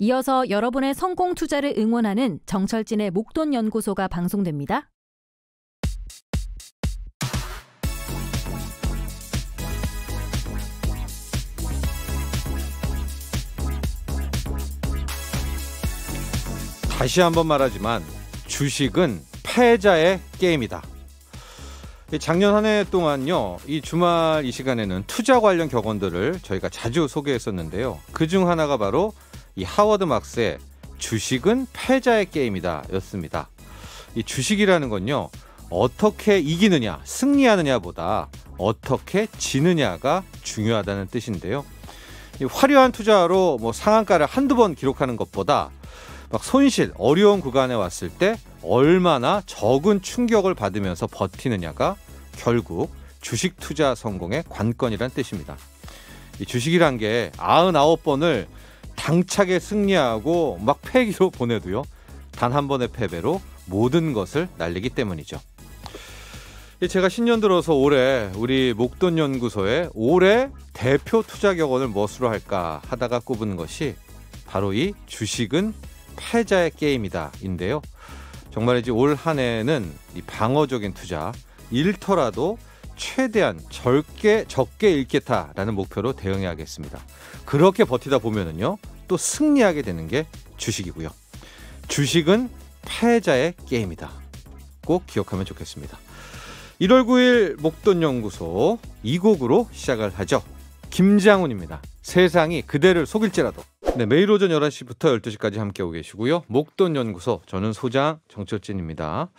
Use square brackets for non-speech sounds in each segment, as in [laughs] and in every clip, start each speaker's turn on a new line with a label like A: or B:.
A: 이어서 여러분의 성공 투자를 응원하는 정철진의 목돈 연구소가 방송됩니다.
B: 다시 한 번 말하지만 주식은 패자의 게임이다. 작년 한 해 동안요, 이 주말 이 시간에는 투자 관련 격언들을 저희가 자주 소개했었는데요. 그중 하나가 바로 이 하워드 막스의 주식은 패자의 게임이다 였습니다. 이 주식이라는 건요. 어떻게 이기느냐, 승리하느냐보다 어떻게 지느냐가 중요하다는 뜻인데요. 화려한 투자로 뭐 상한가를 한두 번 기록하는 것보다 막 손실, 어려운 구간에 왔을 때 얼마나 적은 충격을 받으면서 버티느냐가 결국 주식 투자 성공의 관건이란 뜻입니다. 이 주식이란 게 99번을 당차게 승리하고 막 패기로 [laughs] 보내도요. 단 한 번의 패배로 모든 것을 날리기 때문이죠. 제가 신년 들어서 올해 우리 목돈 연구소의 올해 대표 투자 격언을 무엇으로 할까 하다가 꼽은 것이 바로 이 주식은 패자의 게임이다인데요. 정말이지 올 한 해는 이 방어적인 투자 일터라도 최대한 적게 적게 잃겠다라는 목표로 대응해야겠습니다. 그렇게 버티다 보면은요 또 승리하게 되는 게 주식이고요. 주식은 패자의 게임이다. 꼭 기억하면 좋겠습니다. 1월 9일 목돈연구소 이 곡으로 시작을 하죠. 김장훈입니다. 세상이 그대를 속일지라도. 네, 매일 오전 11시부터 12시까지 함께하고 계시고요. 목돈연구소 저는 소장 정철진입니다.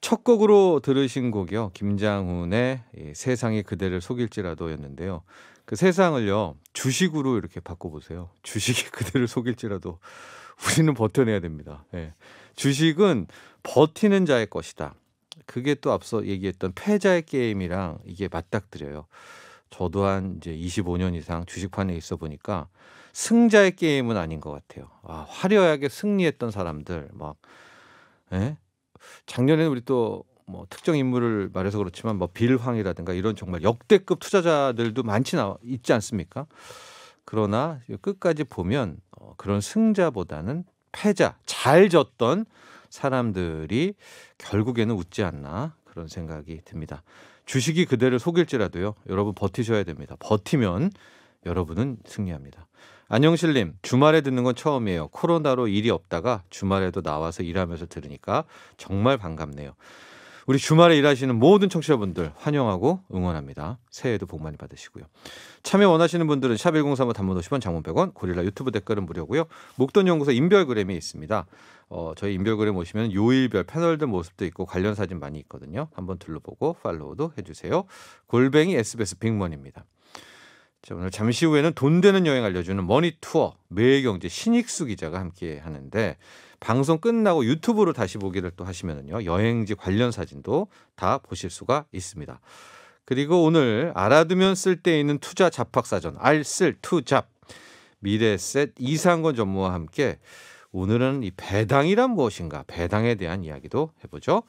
B: 첫 곡으로 들으신 곡이요. 김장훈의 세상이 그대를 속일지라도였는데요. 그 세상을요 주식으로 이렇게 바꿔보세요. 주식이 [laughs] 그대로 속일지라도 우리는 버텨내야 됩니다. 예. 주식은 버티는 자의 것이다. 그게 또 앞서 얘기했던 패자의 게임이랑 이게 맞닥뜨려요. 저도 한 이제 25년 이상 주식판에 있어 보니까 승자의 게임은 아닌 것 같아요. 아, 화려하게 승리했던 사람들 막 예? 작년에 우리 또뭐 특정 인물을 말해서 그렇지만 뭐 빌황이라든가 이런 정말 역대급 투자자들도 많지 나 있지 않습니까? 그러나 끝까지 보면 어, 그런 승자보다는 패자 잘 졌던 사람들이 결국에는 웃지 않나 그런 생각이 듭니다. 주식이 그대를 속일지라도요. 여러분 버티셔야 됩니다. 버티면 여러분은 승리합니다. 안영실님, 주말에 듣는 건 처음이에요. 코로나로 일이 없다가 주말에도 나와서 일하면서 들으니까 정말 반갑네요. 우리 주말에 일하시는 모든 청취자분들 환영하고 응원합니다. 새해에도 복 많이 받으시고요. 참여 원하시는 분들은 샵1035 단문 50원 장문 100원 고릴라 유튜브 댓글은 무료고요. 목돈연구소 인별그램이 있습니다. 어, 저희 인별그램 오시면 요일별 패널들 모습도 있고 관련 사진 많이 있거든요. 한번 둘러보고 팔로우도 해주세요. 골뱅이 SBS 빅먼입니다. 자, 오늘 잠시 후에는 돈 되는 여행 알려주는 머니 투어 매일경제 신익수 기자가 함께 하는데 방송 끝나고 유튜브로 다시 보기를 또 하시면은요 여행지 관련 사진도 다 보실 수가 있습니다. 그리고 오늘 알아두면 쓸데 있는 투자 잡학사전 알쓸 투잡 미래셋 이상권 전무와 함께 오늘은 이 배당이란 무엇인가 배당에 대한 이야기도 해보죠.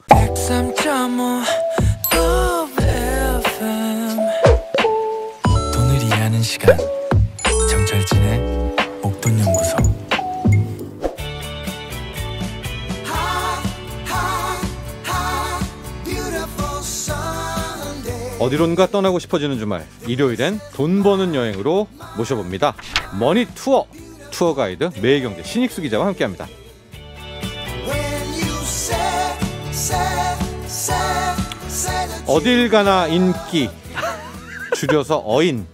B: 시간. 어디론가 떠나고 싶어지는 주말 일요일엔 돈 버는 여행으로 모셔봅니다. 머니 투어 투어 가이드 매일경제 신익수 기자와 함께합니다. 어딜 가나 인기 줄여서 어인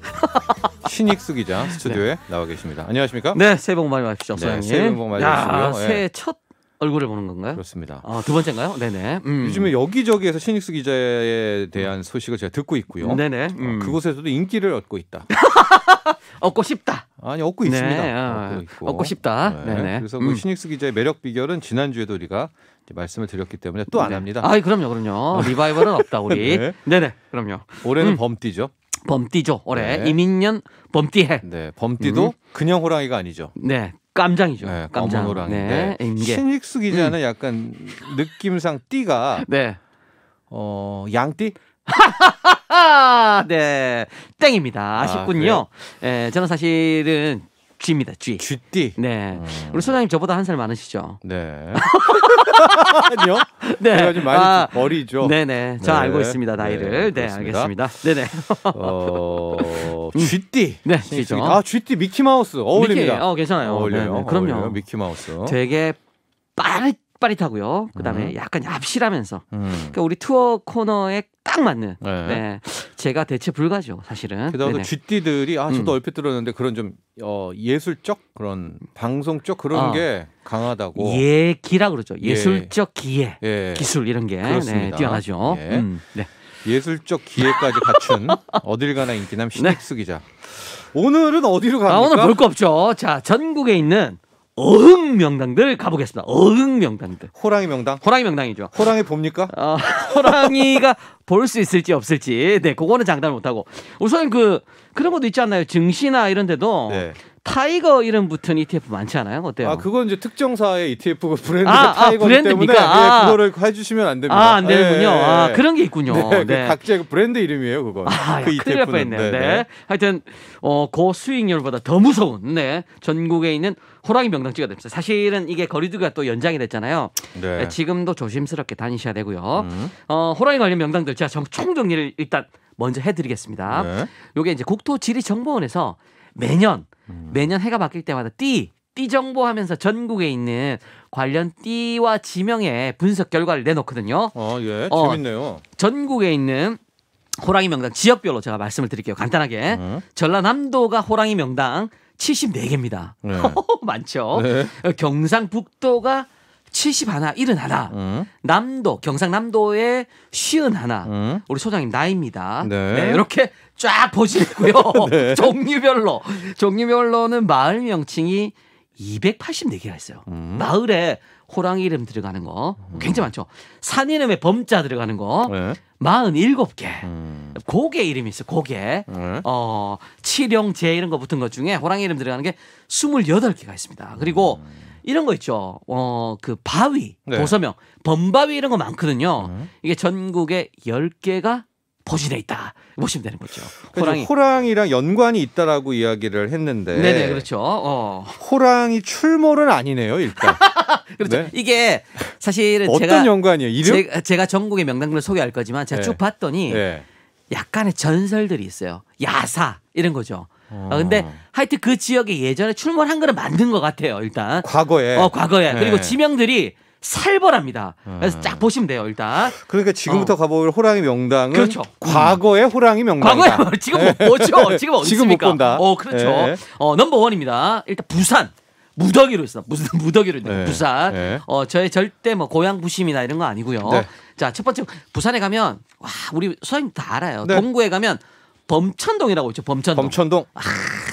B: 신익수 기자 스튜디오에 [laughs] 네.
A: 나와 계십니다. 안녕하십니까? 네, 새해 복
B: 많이 받으십시오. 네, 새해 복 많이 받으시고요. 예. 새해
A: 첫 얼굴을 보는 건가요? 그렇습니다. 어, 두 번째인가요? 네네. 음. 요즘에
B: 여기저기에서 신익수 기자에 대한 소식을 제가 듣고 있고요. 네네. 어, 음. 그곳에서도 인기를 얻고 있다. [laughs] 얻고 싶다. 아니 얻고 네. 있습니다. 아, 얻고, 얻고 싶다. 네. 네네. 그래서 그 음. 신익수 기자의 매력 비결은 지난 주에도 우리가 말씀을 드렸기 때문에 또안 네. 합니다. 아,
A: 그럼요, 그럼요. 리바이벌은 없다 우리. [laughs] 네. 네네, 그럼요. 올해는 음. 범띠죠. 범띠죠 올해 네. 이민년 범띠해. 네, 범띠도 음. 그냥 호랑이가 아니죠. 네, 깜장이죠.
B: 네, 깜장. 호랑인 네, 신익수 기자는 음. 약간 느낌상 띠가 네.
A: 어, 양띠? [laughs] 네, 땡입니다. 아, 아쉽군요. 아, 예, 저는 사실은 쥐입니다 쥐. 쥐띠 네. 음. 우리 소장님 저보다 한 살 많으시죠? 네. 아니요. [laughs] 네. 제가 좀 많이 아, 어리죠. 네네. 저 네. 알고 있습니다. 나이를. 네, 네 알겠습니다. 네네. 어, [laughs] GD. 음. 네, 그죠 아,
B: 쥐띠 미키마우스
A: 어울립니다. 미키, 어, 괜찮아요. 어울려요. 네, 네. 그럼요. 어울려요. 미키마우스. 되게 빠르 빠릿하고요. 그다음에 음. 약간 얍실하면서 음. 그러니까 우리 투어 코너에 딱 맞는. 네. 네. 제가 대체 불가죠, 사실은. 게다가 그
B: 쥐띠들이아 저도 음. 얼핏 들었는데 그런 좀 어, 예술적 그런 방송적 그런 어. 게 강하다고.
A: 예기라 그러죠. 예. 예술적 기예,
B: 예. 기술 이런 게 네, 뛰어나죠. 예. 음. 네. 예술적 기회까지 갖춘 [laughs] 어딜 가나 인기남 네.
A: 신익수 기자. 오늘은 어디로 갑니까? 아, 오늘 볼 거 없죠. 자, 전국에 있는 어흥 명당들 가보겠습니다. 어흥 명당들. 호랑이 명당? 호랑이 명당이죠. 호랑이 봅니까? 어, 호랑이가 [laughs] 볼 수 있을지 없을지. 네, 그거는 장담을 못하고. 우선 그, 그런 것도 있지 않나요? 증시나 이런 데도. 네. 타이거 이름 붙은 ETF 많지 않아요? 어때요? 아 그건 이제 특정사의 ETF고 브랜드가 아, 타이거 아, 때문에 예, 아. 예, 그거를
B: 해주시면 안 됩니다. 아안 되는군요. 예, 예. 아 그런 게 있군요. 네, 그 네. 그 각자
A: 브랜드 이름이에요 그건. 아, 그 큰일 날 e 뻔했네요. 네, 네, 네. 하여튼 어, 고 수익률보다 더 무서운 네 전국에 있는 호랑이 명당지가 됩니다. 사실은 이게 거리두기가 또 연장이 됐잖아요. 네. 네, 지금도 조심스럽게 다니셔야 되고요. 음. 어, 호랑이 관련 명당들 제가 총정리를 일단 먼저 해드리겠습니다. 네. 요게 이제 국토지리정보원에서 매년 음. 매년 해가 바뀔 때마다 띠, 띠 정보 하면서 전국에 있는 관련 띠와 지명의 분석 결과를 내놓거든요. 아, 예. 어, 재밌네요. 전국에 있는 호랑이 명당 지역별로 제가 말씀을 드릴게요. 간단하게. 음. 전라남도가 호랑이 명당 74개입니다. 네. [laughs] 많죠. 네. 경상북도가 칠십 하나, 일흔 하나. 음. 남도, 경상남도의 쉬운 하나. 음. 우리 소장님 나이입니다. 네. 네 이렇게 쫙 보시고요. [laughs] 네. [laughs] 종류별로. 종류별로는 마을 명칭이 284개가 있어요. 음. 마을에 호랑이 이름 들어가는 거 음. 굉장히 많죠. 산 이름에 범자 들어가는 거 네. 47개. 음. 고개 이름이 있어요. 고개. 네. 어, 칠룡제 이런 거 붙은 것 중에 호랑이 이름 들어가는 게 28개가 있습니다. 그리고 음. 이런 거 있죠. 어, 그 바위, 네. 도서명, 범바위 이런 거 많거든요. 음. 이게 전국에 10개가 포진해 있다. 보시면 되는 거죠. 그러니까 호랑이.
B: 호랑이랑 연관이 있다라고 이야기를 했는데. 네네, 그렇죠. 어.
A: 호랑이 출몰은 아니네요, 일단. [laughs] 그렇죠. 네. 이게 사실은 어떤 제가 연관이에요? 이름? 제가, 제가 전국의 명당들을 소개할 거지만 제가 네. 쭉 봤더니 네. 약간의 전설들이 있어요. 야사 이런 거죠. 아, 어. 근데 하여튼 그 지역에 예전에 출몰 한 거는 만든 것 같아요. 일단 과거에 어 과거에 네. 그리고 지명들이 살벌합니다. 그래서 아. 쫙 보시면 돼요, 일단.
B: 그러니까 지금부터 어. 가볼 호랑이 명당은 그렇죠. 과거의 호랑이 명당. 과거에 [laughs] 지금 못 뭐 네. 보죠. 지금 어디 지금 있습니까? 못본 어, 그렇죠. 네.
A: 어, 넘버 원입니다. 일단 부산. 무더기로 있어. 무슨 [laughs] 무더기로 있는 네. 부산. 네. 어, 저의 절대 뭐 고향 부심이나 이런 거 아니고요. 네. 자, 첫 번째 부산에 가면 와, 우리 소장님 다 알아요. 네. 동구에 가면 범천동이라고 있죠. 범천동. 범천동. 아,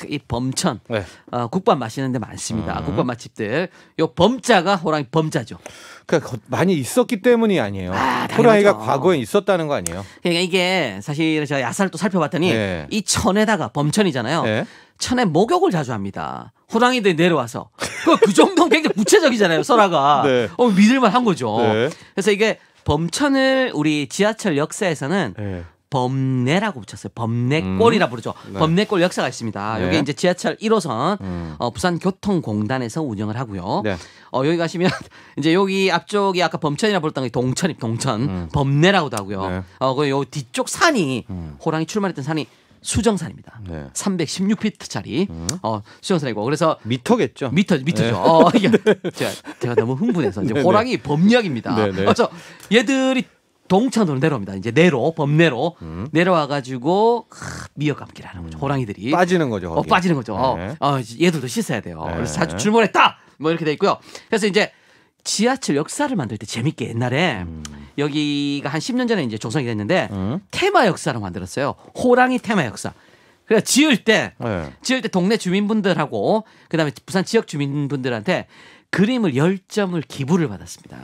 A: 이 범천. 네. 어, 국밥 맛있는 데 많습니다. 음. 국밥 맛집들. 요 범자가 호랑이 범자죠. 그러니까 많이 있었기 때문이 아니에요. 아, 호랑이가 과거에 있었다는 거 아니에요? 그러니까 이게 사실 제가 야사를 또 살펴봤더니 네. 이 천에다가 범천이잖아요. 네. 천에 목욕을 자주 합니다. 호랑이들이 내려와서 그, 그 정도는 굉장히 구체적이잖아요. 설화가 [laughs] 네. 어, 믿을만 한 거죠. 네. 그래서 이게 범천을 우리 지하철 역사에서는 네. 범내라고 붙였어요. 범내골이라 음. 부르죠. 네. 범내골 역사가 있습니다. 네. 여기 이제 지하철 1호선 음. 어, 부산교통공단에서 운영을 하고요. 네. 어, 여기 가시면 [laughs] 이제 여기 앞쪽이 아까 범천이라 불렀던 게 동천입 동천 음. 범내라고도 하고요. 네. 어, 그요 뒤쪽 산이 음. 호랑이 출마했던 산이 수정산입니다. 네. 316피트짜리 음. 어, 수정산이고 그래서 미터겠죠. 미터 미터죠. 네. 어, 이게 [laughs] 네. 제가, 제가 너무 흥분해서 이제 네, 네. 호랑이 범약입니다 그래서 어, 얘들이 동천으로 내려옵니다. 이제 내로 범내로 음. 내려와 가지고 미역감기라는 거죠. 음. 호랑이들이 빠지는 거죠. 어, 거기. 어, 빠지는 거죠. 네. 어, 얘들도 씻어야 돼요. 네. 그래서 아주 출몰했다. 뭐 이렇게 돼 있고요. 그래서 이제 지하철 역사를 만들 때 재밌게 옛날에 음. 여기가 한 10년 전에 이제 조성이 됐는데 음. 테마 역사를 만들었어요. 호랑이 테마 역사. 그래 지을 때 네. 지을 때 동네 주민분들하고 그다음에 부산 지역 주민분들한테 그림을 10점을 기부를 받았습니다.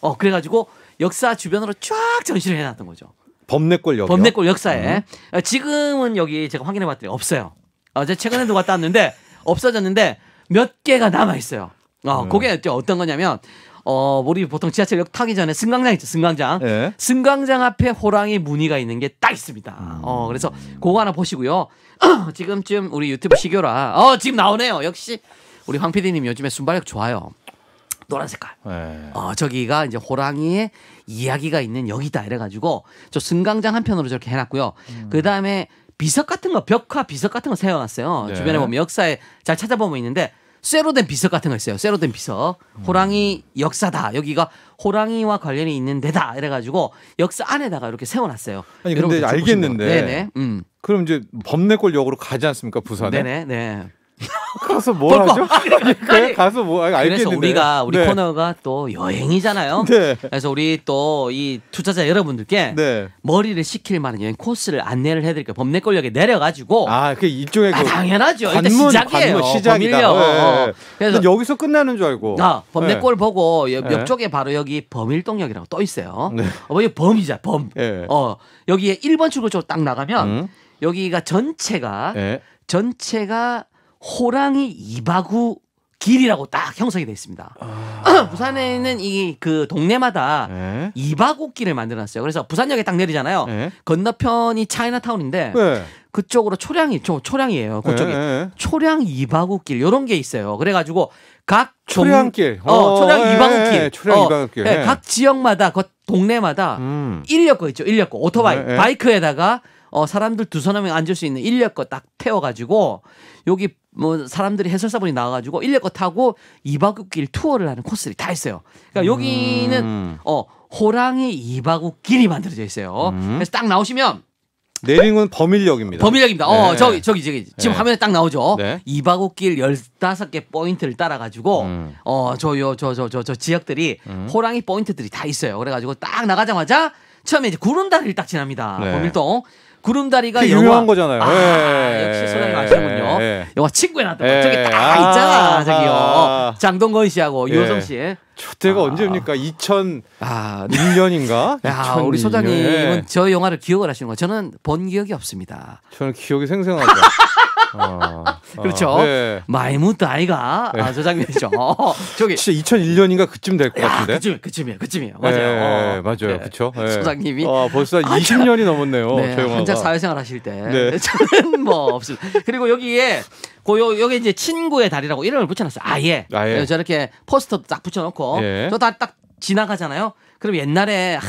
A: 어 그래 가지고 역사 주변으로 쫙 전시를 해놨던 거죠.
B: 범내골역. 범내골 역사에 음.
A: 아, 지금은 여기 제가 확인해봤더니 없어요. 어제 아, 최근에 도 갔다 왔는데 없어졌는데 몇 개가 남아 있어요. 어, 아, 음. 그게 어떤 거냐면 어, 우리 보통 지하철역 타기 전에 승강장 있죠, 승강장. 예. 승강장 앞에 호랑이 무늬가 있는 게 딱 있습니다. 음. 어, 그래서 그거 하나 보시고요. [clears throat] 지금쯤 우리 유튜브 시교라. 어, 지금 나오네요. 역시 우리 황 PD님 요즘에 순발력 좋아요. 노란 색깔. 네. 어, 저기가 이제 호랑이의 이야기가 있는 여기다 이래가지고 저 승강장 한편으로 저렇게 해놨고요. 음. 그 다음에 비석 같은 거 벽화 비석 같은 거 세워놨어요. 네. 주변에 보면 역사에 잘 찾아보면 있는데 쇠로 된 비석 같은 거 있어요. 쇠로 된 비석. 음. 호랑이 역사다. 여기가 호랑이와 관련이 있는 데다. 이래가지고 역사 안에다가 이렇게 세워놨어요. 아니 근데 알겠는데. 네네. 음. 그럼 이제 범내골역으로 가지 않습니까 부산에? 네네. 네. 가서 뭘 하죠? 네, 아니, 가서 뭐 아니, 그래서 알겠는데. 우리가 우리 네. 코너가 또 여행이잖아요. 네. 그래서 우리 또 이 투자자 여러분들께 네. 머리를 식힐 만한 여행 코스를 안내를 해드릴게요. 범내 권력에 내려가지고 아그 일종의 아, 그 당연하죠. 관문, 일단 시작이에요. 시작이다. 네. 어, 어. 그래서
B: 여기서 끝나는 줄
A: 알고 아, 범내골 네. 보고 옆, 쪽에 바로 여기 범일동역이라고 떠 있어요. 어, 여기 범이자 범. 어 여기에 1번 출구 쪽으로 딱 나가면 음. 여기가 전체가 전체가 호랑이 이바구 길이라고 딱 형성이 돼 있습니다. 아... 부산에 있는 이 그 동네마다 에? 네. 이바구길을 만들어놨어요. 그래서 부산역에 딱 내리잖아요. 에? 네. 건너편이 차이나타운인데 에? 네. 그쪽으로 초량이 저 초량이에요. 그쪽이 초량 이바구길 요런 게 있어요. 그래가지고 각 종... 초량길, 어, 어, 초량 예, 이바곡길, 예, 예, 초량 이바곡길, 어, 각 지역마다 그 동네마다 인력거 음. 있죠. 인력거 오토바이, 바이크에다가 어, 사람들 두 서너 명 앉을 수 있는 인력거 딱 태워가지고 여기 뭐 사람들이 해설사분이 나와가지고 인력거 타고 이바국길 투어를 하는 코스들이 다 있어요. 그러니까 여기는 음. 어 호랑이 이바국길이 만들어져 있어요. 음. 그래서 딱 나오시면 내린 건 범일역입니다. 범일역입니다. 어, 네. 어, 저기, 저기, 저기. 지금 네. 화면에 딱 나오죠? 네. 이바곡길 15개 포인트를 따라가지고, 음. 어, 저, 요, 저, 저, 저, 저 지역들이 음. 호랑이 포인트들이 다 있어요. 그래가지고 딱 나가자마자 처음에 이제 구름다리를 딱 지납니다. 네. 범일동. 구름다리가 그 영화 유명한 거잖아요.
B: 아, 예. 역시 소장님 아시는군요. 예, 예. 영화 친구에 나왔던 예. 저기 딱 아, 있잖아 저기요. 아.
A: 장동건 씨하고 예. 유호성 씨. 그때가 아. 언제입니까? 2001년인가? 아, [laughs] 야, 2002년. 우리 소장님은 예. 저 영화를 기억을 하시는 거 저는 본 기억이 없습니다. 저는 기억이 생생하다. [laughs] 어. [laughs] 그렇죠. 어. 네. 마이무트 아이가 네. 아, 저 장면이죠. [laughs] 어, 저기 진짜 2001년인가 그쯤 될 것 같은데. 그쯤 그쯤이에요. 그쯤이에요. 네, 맞아요.
B: 네, 맞아요. 그렇죠. 네. 소장님이 아, 벌써 아, 20년이 넘었네요. 네, 저 영화가. 한창 사회생활
A: 하실 때 네. [laughs] 저는 뭐 없습니다. 그리고 여기에 고요 여기 이제 친구의 달이라고 이름을 붙여놨어요. 아예. 아예. 저렇게 포스터도 딱 붙여놓고 예. 저다 딱 지나가잖아요. 그럼 옛날에 하,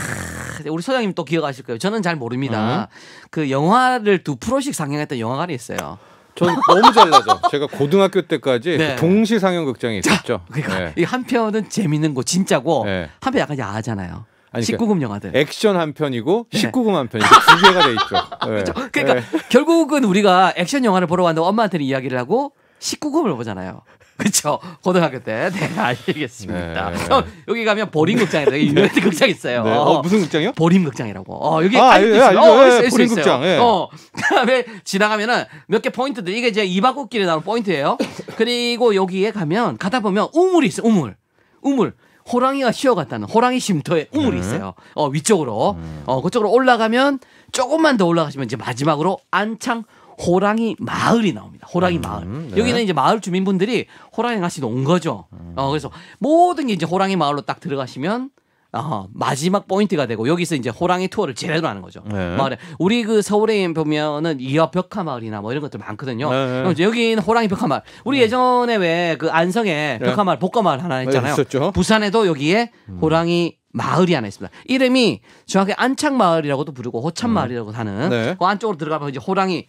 A: 우리 소장님 또 기억하실 거예요. 저는 잘 모릅니다. 음. 그 영화를 두 프로씩 상영했던 영화관이 있어요. 전 너무 잘나죠.
B: 제가 고등학교 때까지 네. 그 동시 상영극장에 있었죠.
A: 그러니까 네. 이한 편은 재밌는 거 진짜고 네. 한편 약간 야하잖아요. 아니, 19금 그러니까 영화들. 액션 한 편이고 19금 한 편이 고두 개가 돼 있죠. [laughs] 그렇죠. 그러니까 네. 결국은 우리가 액션 영화를 보러 왔는데 엄마한테는 이야기를 하고 19금을 보잖아요. 그렇죠. 고등학교 때. 네, 알겠습니다. 네. 형, 여기 가면 보림 극장이라고 유명한 네. 극장 있어요. 네. 어, 무슨 극장이요? 보림 극장이라고. 어, 여기 아, 예, 예, 예, 어, 예, 보림 극장. 예. 어. 그다음에 지나가면은 몇 개 포인트들 이게 이제 이바구길에나오 포인트예요. 그리고 여기에 가면 가다 보면 우물이 있어. 우물. 우물. 호랑이가 쉬어갔다는 호랑이 쉼터에 우물이 네. 있어요. 어, 위쪽으로. 음. 어, 그쪽으로 올라가면 조금만 더 올라가시면 이제 마지막으로 안창 호랑이 마을이 나옵니다. 호랑이 음, 마을. 네. 여기는 이제 마을 주민분들이 호랑이 낚시도 온 거죠. 음. 어, 그래서 모든 게 이제 호랑이 마을로 딱 들어가시면 어, 마지막 포인트가 되고 여기서 이제 호랑이 투어를 제대로 하는 거죠. 네. 마을에 우리 그 서울에 보면은 이어 벽화 마을이나 뭐 이런 것들 많거든요. 네. 여기는 호랑이 벽화 마을. 우리 네. 예전에 왜 그 안성에 네. 벽화 마을, 복과 마을 하나 했잖아요. 네, 부산에도 여기에 음. 호랑이 마을이 하나 있습니다. 이름이 정확히 안창 마을이라고도 부르고 호참 마을이라고 하는 네. 그 안쪽으로 들어가면 이제 호랑이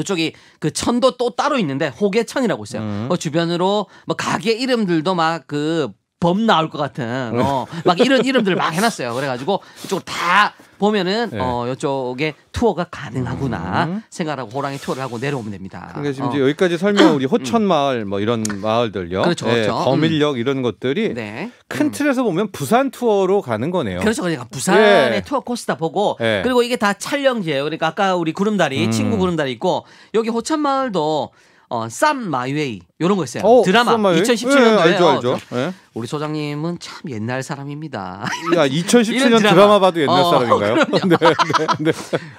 A: 이쪽이 그 천도 또 따로 있는데 호계천이라고 있어요. 음. 그 주변으로 뭐 가게 이름들도 막그 범 나올 것 같은 어, 막 이런 이름들을 막 해놨어요. 그래가지고 이쪽으로 다 보면은 네. 어 이쪽에 투어가 가능하구나 음. 생각하고 호랑이 투어를 하고 내려오면 됩니다. 그러니까 지금 어.
B: 여기까지 설명 [clears throat] 우리 호천마을 뭐 이런 마을들요. 그렇죠. 예, 그렇죠. 범일역 음. 이런 것들이 네. 큰 음. 틀에서 보면 부산 투어로 가는 거네요. 그렇죠. 그렇죠. 그러니까 부산의 네.
A: 투어 코스다 보고 예. 그리고 이게 다 촬영지예요. 그러니까 아까 우리 구름다리 음. 친구 구름다리 있고 여기 호천마을도 어, 쌈 마이웨이 이런 거 있어요. 오, 어, 드라마 2017년도에 예, 알죠, 알죠. 어, 예? 우리 소장님은 참 옛날 사람입니다. 야, 2017년 [laughs] 드라마. 드라마. 봐도 옛날 어, 사람인가요? [laughs] 네, 네, 네.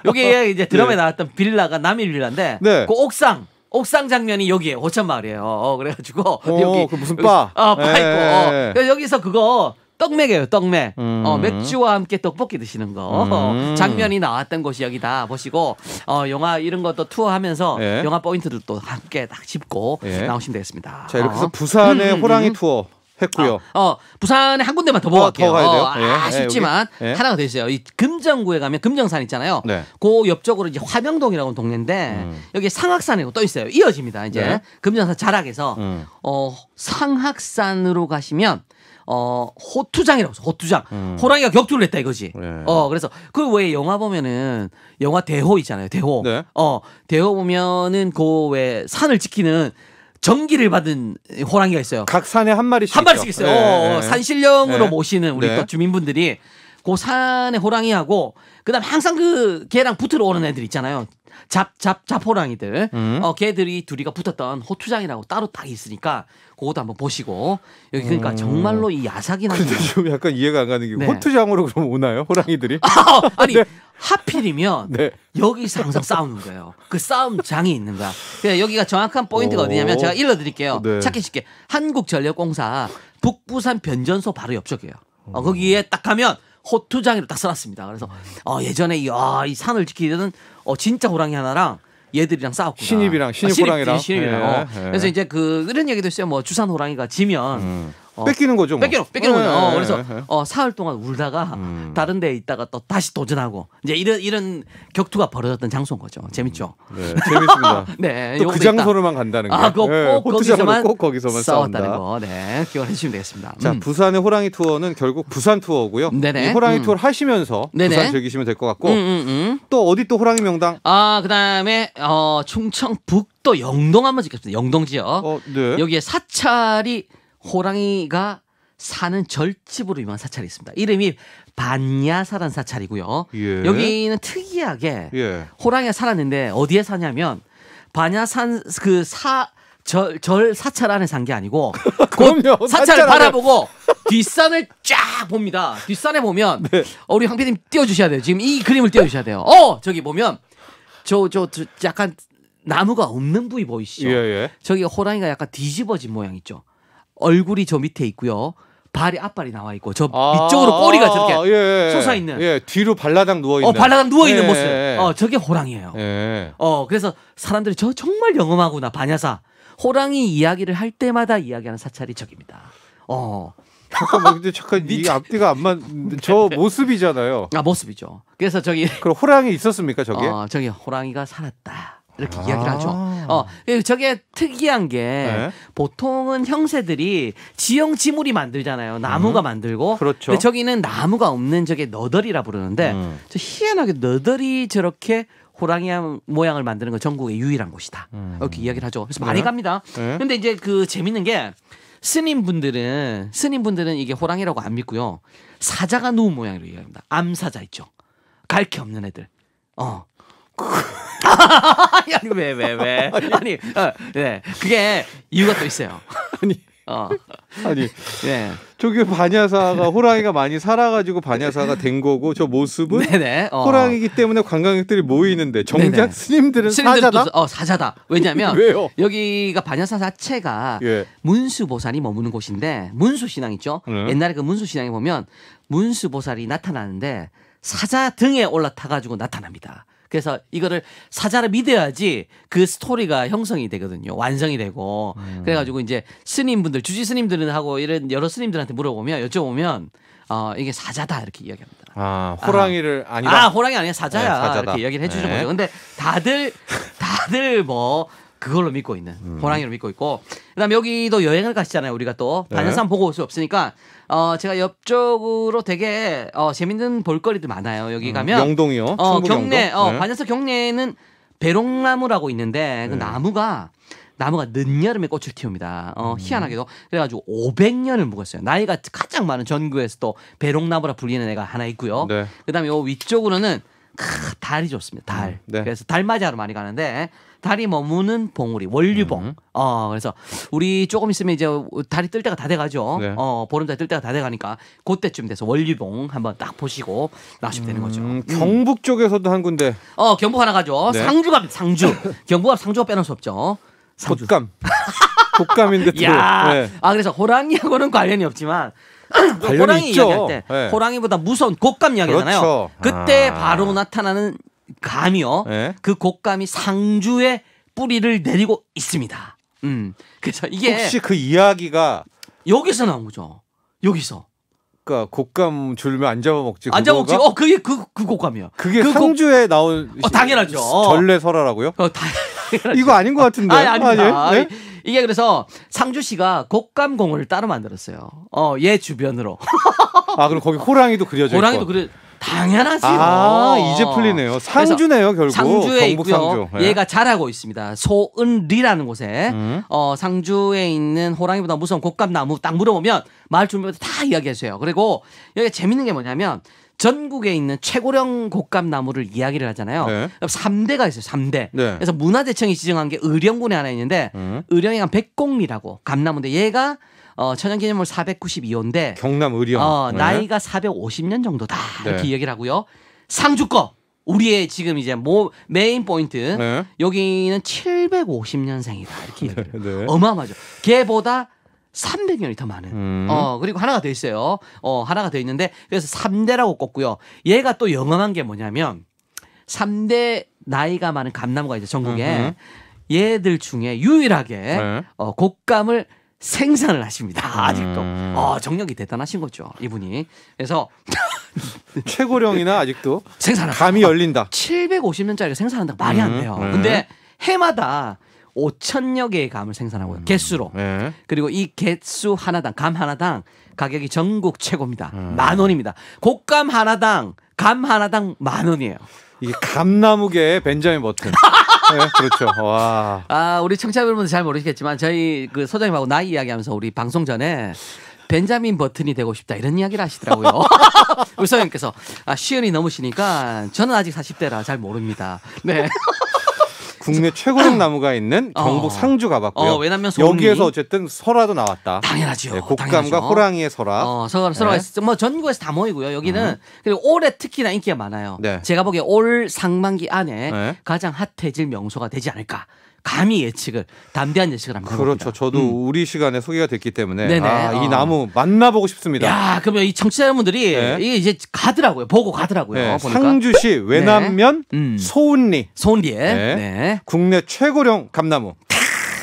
A: 여기 [laughs] 이제 드라마에 네. 나왔던 빌라가 남일 빌라인데 네. 그 옥상 옥상 장면이 여기에요. 호천 마을이에요. 어, 그래가지고 오, 여기 그 무슨 바? 아기 어, 바 예, 있고. 예, 어. 여기서 그거 떡맥이에요, 떡맥. 음. 어, 맥주와 함께 떡볶이 드시는 거. 음. 장면이 나왔던 곳이 여기다 보시고, 어, 영화 이런 것도 투어하면서 예. 영화 포인트들도 함께 딱 짚고 예. 나오시면 되겠습니다. 자, 이렇게 해서 어. 부산의 음, 음 호랑이 음. 투어. 했고요. 어, 어, 부산에 한 군데만 더 보고 어, 갈게요. 예. 예, 아쉽지만 예, 하나가 되 있어요. 이 금정구에 가면 금정산 있잖아요. 네. 그 옆쪽으로 이제 화명동이라고 하는 동네인데 음. 여기 상악산이고 또 있어요. 이어집니다. 이제 네. 금정산 자락에서 음. 어, 상악산으로 가시면 어 호투장이라고 해서 호투장 음. 호랑이가 격투를 했다 이거지. 네. 어 그래서 그왜 영화 보면은 영화 대호 있잖아요. 대호. 네. 어 대호 보면은 그왜 산을 지키는 전기를 받은 호랑이가 있어요. 각 산에 한 마리씩 한 마리씩 있죠. 있어요. 네. 어, 예, 어 예. 산신령으로 모시는 우리 네. 또 주민분들이 그 산에 호랑이하고 그다음 항상 그 개랑 붙으러 오는 애들 있잖아요. 잡, 잡, 잡호랑이들. 음. 어, 걔들이 둘이가 붙었던 호투장이라고 따로 딱 있으니까 그것도 한번 보시고. 여기 그러니까 음. 정말로 이 야삭이 나는. 근데 좀 약간 이해가 안 가는 게 네. 호투장으로 그럼 오나요? 호랑이들이? [laughs] 아니, 네. 하필이면 네. 여기서 항상 싸우는 거예요. 그 싸움장이 있는 거야. 그 여기가 정확한 포인트가 오. 어디냐면 제가 일러드릴게요. 네. 찾기 쉽게. 한국전력공사 북부산 변전소 바로 옆쪽이에요. 어, 거기에 딱 가면 호투장이로 딱 써놨습니다. 그래서 어, 예전에 이, 아, 이 산을 지키려는 어, 진짜 호랑이 하나랑 얘들이랑 싸웠고 신입이랑 아, 신입 아, 호랑이랑 신입, 이랑 예, 어. 예. 그래서 이제 그 이런 얘기도 있어요. 뭐 주산 호랑이가 지면 음. 어, 뺏기는 거죠. 뭐. 뺏기는 뺏기는 거죠. 어, 네. 그래서 어, 사흘 동안 울다가 음. 다른 데 있다가 또 다시 도전하고 이제 이런 이런 격투가 벌어졌던 장소인 거죠. 재밌죠. 네, 재밌습니다. [laughs] 네, 또 그 장소로만 간다는 거. 아, 그거 네, 꼭 거기서만 꼭 거기서만 싸웠다는 싸운다. 거. 네, 기억하시면 되겠습니다.
B: 음. 자, 부산의 호랑이 투어는 결국 부산 투어고요. 네네. 이 호랑이 음. 투어를 하시면서 네네. 부산 즐기시면 될 것 같고 음, 음, 음. 또 어디 또 호랑이 명당?
A: 아, 그다음에 어, 충청 북도 영동 한번 찍겠습니다. 영동 지역. 어, 네. 여기에 사찰이 호랑이가 사는 절집으로 유명한 사찰이 있습니다. 이름이 반야사란 사찰이고요. 예. 여기는 특이하게 예. 호랑이가 살았는데 어디에 사냐면 반야산 그 사절절 사찰 안에 산 게 아니고 [laughs] 그럼요, 사찰을 바라보고 뒷산을 쫙 봅니다. 뒷산에 보면 네. 어, 우리 황피님 띄워주셔야 돼요. 지금 이 그림을 띄워주셔야 돼요. 어 저기 보면 저 저, 저 약간 나무가 없는 부위 보이시죠? 예, 예. 저기 호랑이가 약간 뒤집어진 모양 있죠. 얼굴이 저 밑에 있고요. 발이 앞발이 나와 있고 저 아~ 밑쪽으로 꼬리가 저렇게 예, 예, 예. 솟아 있는 예, 뒤로 발라당 누워 있는 어, 발라당 누워 있는 예, 예, 모습. 어, 저게 호랑이에요. 어, 그래서 사람들이 저 정말 영험하구나. 반야사. 호랑이 이야기를 할 때마다 이야기하는 사찰이 저입니다 어. 잠깐만 근데 잠깐 이 앞뒤가 안 맞는 저 [laughs] 네. 모습이잖아요. 아, 모습이죠. 그래서 저기 그럼 호랑이 있었습니까, 저기? 어, 저기 호랑이가 살았다. 이렇게 아~ 이야기를 하죠. 아. 어, 그 저게 특이한 게 네? 보통은 형세들이 지형 지물이 만들잖아요. 나무가 음. 만들고. 그렇죠. 근데 저기는 나무가 없는 저게 너덜이라 부르는데 음. 저 희한하게 너덜이 저렇게 호랑이 모양을 만드는 건 전국에 유일한 곳이다. 음. 이렇게 이야기를 하죠. 그래서 많이 네? 갑니다. 네? 근데 이제 그 재밌는 게 스님 분들은 스님 분들은 이게 호랑이라고 안 믿고요. 사자가 누운 모양으로 이야기합니다. 암사자 있죠. 갈게 없는 애들. 어. [laughs] 아니 왜 왜 왜? 아니 어, 네 그게 이유가 또 있어요. 아니 어 아니
B: 네 저기 반야사가 호랑이가 많이 살아가지고 반야사가 된 거고 저 모습은
A: 네네, 네. 어. 호랑이기 때문에 관광객들이 모이는데 정작 네네. 네. 스님들은 사자다. 또, 어 사자다. 왜냐면 [laughs] 왜요? 여기가 반야사 자체가 예. 문수 보살이 머무는 곳인데 문수 신앙 있죠. 네. 옛날에 그 문수 신앙에 보면 문수 보살이 나타나는데 사자 등에 올라타 가지고 나타납니다. 그래서 이거를 사자를 믿어야지 그 스토리가 형성이 되거든요. 완성이 되고. 음. 그래가지고 이제 스님분들, 주지 스님들은 하고 이런 여러 스님들한테 물어보면 여쭤보면 어, 이게 사자다 이렇게 이야기합니다.
B: 아 호랑이를
A: 아, 아니다. 아 호랑이 아니야 사자야 네, 사자다. 이렇게 이야기를 해주는 네. 거죠. 근데 다들 다들 뭐 그걸로 믿고 있는 음. 호랑이로 믿고 있고 그다음에 여기도 여행을 가시잖아요. 우리가 또 반연산 네. 보고 올 수 없으니까 어, 제가 옆쪽으로 되게 어, 재밌는 볼거리도 많아요. 여기 음, 가면 영동이요. 어, 경내 어, 네. 관에서 경내에는 배롱나무라고 있는데 그 네. 나무가 나무가 늦여름에 꽃을 피웁니다. 어, 음. 희한하게도 그래가지고 500년을 묵었어요. 나이가 가장 많은 전국에서 또 배롱나무라 불리는 애가 하나 있고요. 네. 그다음에 요 위쪽으로는 크, 달이 좋습니다. 달. 음, 네. 그래서 달맞이하러 많이 가는데 달이 머무는 뭐 봉우리 월류봉. 음. 어 그래서 우리 조금 있으면 이제 달이 뜰 때가 다 돼가죠. 네. 어 보름달 뜰 때가 다 돼가니까 그때쯤 돼서 월류봉 한번 딱 보시고 나오시면 되는 거죠. 음, 음, 경북
B: 쪽에서도 한 군데.
A: 어 경북 하나 가죠. 네. 상주갑 상주. [laughs] 경북갑 상주가 빼놓을 수 없죠. 상주. 곶감. 곶감인데 또. 네. 아 그래서 호랑이하고는 관련이 없지만. 호랑이 이야기할 때 네. 호랑이보다 무서운 곶감 이야기잖아요. 그렇죠. 그때 아... 바로 나타나는 감이요. 네. 그 곶감이 상주에 뿌리를 내리고 있습니다. 음. 그래서 이게 혹시 그 이야기가 여기서
B: 나온 거죠. 여기서. 그러니까 곶감 줄면 안 잡아먹지. 안 잡아먹지. 어
A: 그게 그그 그 곶감이야.
B: 그 그게 그 상주에 곶... 나온 어, 당연하죠. 전래설화라고요? 어,
A: 당연하죠. 이거 아닌 것 같은데. 아, 니 아니다. 아, 예? 네? 이게 그래서 상주 씨가 곶감 공을 따로 만들었어요. 어, 얘 주변으로. 아, 그럼 거기 호랑이도 그려져 있고. 호랑이도 그려 당연하지요. 아, 이제 풀리네요. 상주네요, 결국. 상주에 있고요. 상주. 네. 얘가 자라고 있습니다. 소은리라는 곳에 음. 어, 상주에 있는 호랑이보다 무서운 곶감나무 딱 물어보면 마을 주민부터 다이야기하세요 그리고 여기 재밌는 게 뭐냐면 전국에 있는 최고령 곶감나무를 이야기를 하잖아요. 네. 3대가 있어요. 3대. 네. 그래서 문화재청이 지정한 게 의령군에 하나 있는데 음. 의령이 한 백곡리라고 감나무인데 얘가 어, 천연기념물 492호인데 경남 의령 어, 네. 나이가 450년 정도다 네. 이렇게 네. 얘기를 하고요. 상주 거 우리의 지금 이제 모 메인 포인트 네. 여기는 750년생이다 이렇게 얘기 네. 어마어마하죠. 개보다 300년이 더 많은. 음. 어, 그리고 하나가 돼 있어요. 어, 하나가 돼 있는데 그래서 3대라고 꼽고요. 얘가 또 영험한 게 뭐냐면 3대 나이가 많은 감나무가 이제 전국에 음 얘들 중에 유일하게 네. 어, 곶감을 생산을 하십니다. 음. 아직도 음. 어, 정력이 대단하신 거죠 이분이. 그래서 [laughs] 최고령이나 아직도 생산 감이 어, 열린다. 750년짜리 생산한다고 말이 안 음, 돼요. 음. 근데 해마다 5천여 개의 감을 생산하고요. 음. 개수로. 네. 그리고 이 개수 하나당 감 하나당 가격이 전국 최고입니다. 음. 만 원입니다. 곶감 하나당 감 하나당 만 원이에요. 이게 감나무계의 벤자민 버튼. [laughs] 네, 그렇죠. 와. 아, 우리 청취자분들 잘 모르시겠지만 저희 그 소장님하고 나이 이야기하면서 우리 방송 전에 벤자민 버튼이 되고 싶다 이런 이야기를 하시더라고요. [laughs] 우리 소장님께서 아, 시연이 넘으시니까 저는 아직 40대라 잘 모릅니다. 네. 국내 최고령 [laughs] 나무가 있는 어. 경북 어. 상주 가봤고요. 어, 왜냐면 여기에서 어쨌든 설화도 나왔다. 당연하죠. 네, 곡감과 당연하죠. 호랑이의
B: 설화. 어, 설화, 설 네.
A: 뭐 전국에서 다 모이고요. 여기는 음. 그리고 올해 특히나 인기가 많아요. 네. 제가 보기에 올 상반기 안에 네. 가장 핫해질 명소가 되지 않을까. 감히 예측을 담대한 예측을 합니다. 그렇죠.
B: 저도 음. 우리 시간에 소개가 됐기 때문에 아, 이 어. 나무 만나보고
A: 싶습니다. 야, 그러면 이 청취자분들이 네. 이게 이제 가더라고요. 보고 가더라고요. 네. 상주시 네. 외남면
B: 음. 네. 소운리 네. 소운리에 국내 최고령 감나무.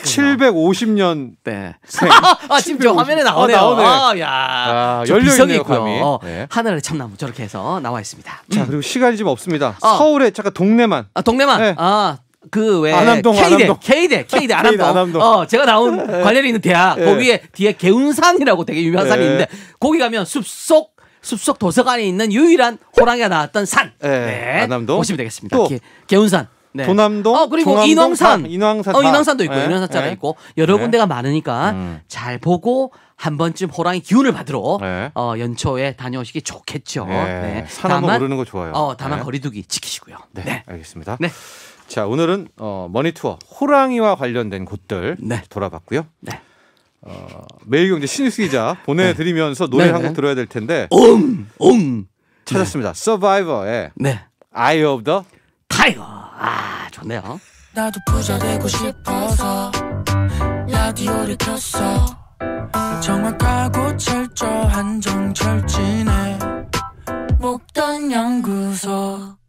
B: 750년
A: 네. [laughs] 아, 지금 저 화면에 나오네요. 어, 나오네. 아, 야. 아, 열려 있네요, 있 감이. 어, 네. 하늘의 참나무 저렇게 해서 나와 있습니다. 자, 그리고 시간이 좀 없습니다. 어. 서울에 잠깐 동네만. 아, 동네만. 네. 아, 그왜 안암동, K대, 안암동. K대, K대, 안암동. K대 동 어, 제가 나온 네. 관련이 있는 대학. 예. 네. 거기에 뒤에 개운산이라고 되게 유명한 예. 산이 있는데 거기 가면 숲속 숲속 도서관에 있는 유일한 호랑이가 나왔던 산. 예. 네. 안암동. 보시면 되겠습니다. 또. 개, 개운산. 네. 도남동, 어 그리고 종암동, 인왕산, 아, 인왕산, 어 인왕산도 있고 네. 인왕산자도 네. 있고 여러 군데가 많으니까 음. 잘 보고 한 번쯤 호랑이 기운을 받으러 어 연초에 다녀오시기 좋겠죠. 네. 산 다만 오르는 거 좋아요. 어 다만 거리두기 지키시고요.
B: 네, 알겠습니다. 네. 자 오늘은 어, 머니투어 호랑이와 관련된 곳들 네. 돌아봤고요. 네. 어, 매일경제 신유스 기자 네. 보내드리면서 노래 네, 한곡 네. 들어야 될 텐데 옹! 옹! 찾았습니다. 서바이버의
A: 네. Eye of the Tiger 아 좋네요.
B: 나도 부자 되고
A: 싶어서 라디오를 켰어 정확하고 철저한 정철진의 목던
B: 연구소